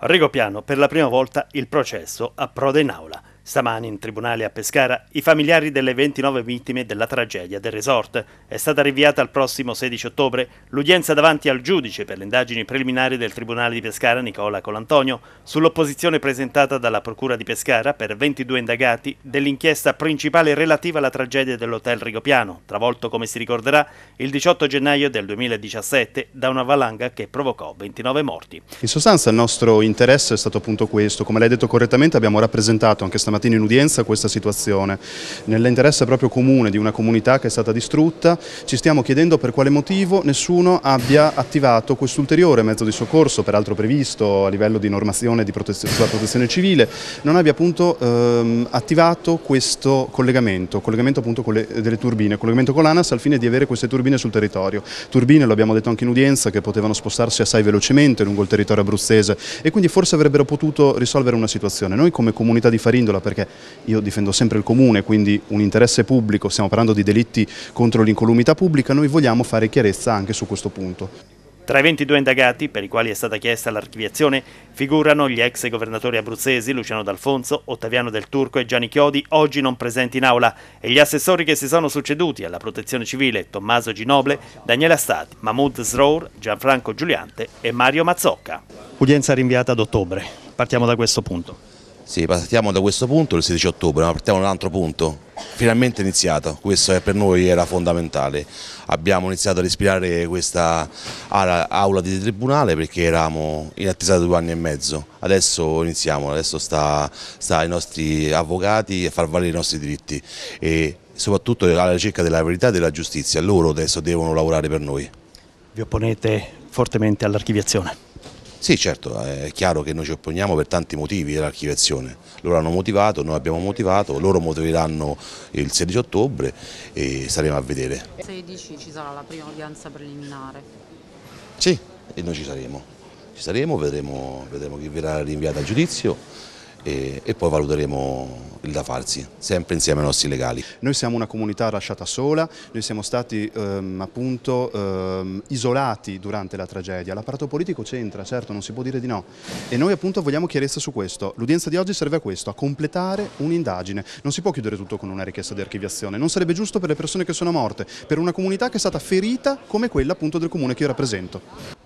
Rigo per la prima volta il processo approda in aula. Stamani in tribunale a Pescara i familiari delle 29 vittime della tragedia del resort. È stata rinviata al prossimo 16 ottobre l'udienza davanti al giudice per le indagini preliminari del tribunale di Pescara Nicola Colantonio sull'opposizione presentata dalla procura di Pescara per 22 indagati dell'inchiesta principale relativa alla tragedia dell'hotel Rigopiano, travolto come si ricorderà il 18 gennaio del 2017 da una valanga che provocò 29 morti. In sostanza il nostro interesse è stato appunto questo, come lei ha detto correttamente abbiamo rappresentato anche stamattina mattina in udienza questa situazione. Nell'interesse proprio comune di una comunità che è stata distrutta ci stiamo chiedendo per quale motivo nessuno abbia attivato quest'ulteriore mezzo di soccorso, peraltro previsto a livello di normazione di protezione, sulla protezione civile, non abbia appunto ehm, attivato questo collegamento, collegamento appunto con le, delle turbine, collegamento con l'ANAS al fine di avere queste turbine sul territorio. Turbine, lo abbiamo detto anche in udienza, che potevano spostarsi assai velocemente lungo il territorio abruzzese e quindi forse avrebbero potuto risolvere una situazione. Noi come comunità di Farindola per perché io difendo sempre il comune, quindi un interesse pubblico, stiamo parlando di delitti contro l'incolumità pubblica, noi vogliamo fare chiarezza anche su questo punto. Tra i 22 indagati, per i quali è stata chiesta l'archiviazione, figurano gli ex governatori abruzzesi Luciano D'Alfonso, Ottaviano Del Turco e Gianni Chiodi, oggi non presenti in aula, e gli assessori che si sono succeduti alla Protezione Civile, Tommaso Ginoble, Daniela Stati, Mahmoud Srour, Gianfranco Giuliante e Mario Mazzocca. Udienza rinviata ad ottobre. Partiamo da questo punto. Sì, partiamo da questo punto, il 16 ottobre, ma partiamo da un altro punto, finalmente iniziato, questo per noi era fondamentale. Abbiamo iniziato a respirare questa aula di tribunale perché eravamo in attesa da due anni e mezzo, adesso iniziamo, adesso sta, sta ai nostri avvocati a far valere i nostri diritti e soprattutto alla ricerca della verità e della giustizia, loro adesso devono lavorare per noi. Vi opponete fortemente all'archiviazione? Sì, certo, è chiaro che noi ci opponiamo per tanti motivi dell'archiviazione. Loro hanno motivato, noi abbiamo motivato, loro motiveranno il 16 ottobre e saremo a vedere. Il 16 ci sarà la prima udienza preliminare. Sì, e noi ci saremo. Ci saremo, vedremo, vedremo chi verrà rinviato a giudizio e, e poi valuteremo il da farsi, sempre insieme ai nostri legali. Noi siamo una comunità lasciata sola, noi siamo stati ehm, appunto ehm, isolati durante la tragedia, l'apparato politico c'entra, certo, non si può dire di no e noi appunto vogliamo chiarezza su questo, l'udienza di oggi serve a questo, a completare un'indagine, non si può chiudere tutto con una richiesta di archiviazione, non sarebbe giusto per le persone che sono morte, per una comunità che è stata ferita come quella appunto del comune che io rappresento.